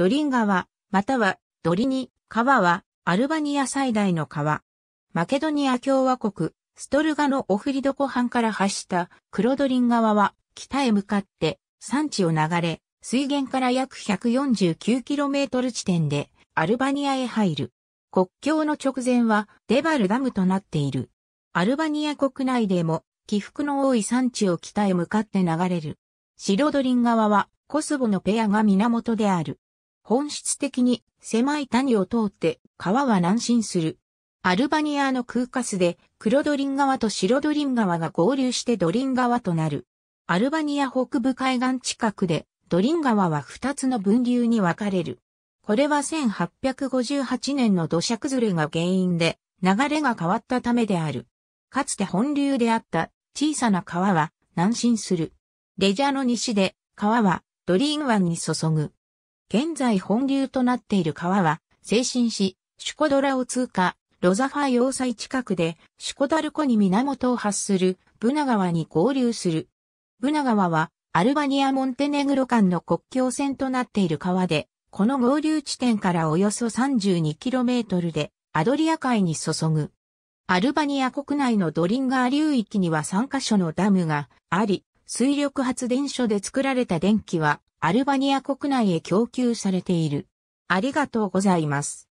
ドリン川、またはドリニ川はアルバニア最大の川。マケドニア共和国、ストルガのオフリド湖畔から発したクロドリン川は北へ向かって山地を流れ、水源から約 149km 地点でアルバニアへ入る。国境の直前はデバルダムとなっている。アルバニア国内でも起伏の多い山地を北へ向かって流れる。白ドリン川はコスボのペアが源である。本質的に狭い谷を通って川は南進する。アルバニアの空カスで黒ドリン川と白ドリン川が合流してドリン川となる。アルバニア北部海岸近くでドリン川は2つの分流に分かれる。これは1858年の土砂崩れが原因で流れが変わったためである。かつて本流であった小さな川は南進する。レジャーの西で川はドリン湾に注ぐ。現在本流となっている川は、精神し、シュコドラを通過、ロザファ要塞近くで、シュコダル湖に源を発する、ブナ川に合流する。ブナ川は、アルバニア・モンテネグロ間の国境線となっている川で、この合流地点からおよそ 32km で、アドリア海に注ぐ。アルバニア国内のドリンガー流域には3カ所のダムがあり、水力発電所で作られた電気はアルバニア国内へ供給されている。ありがとうございます。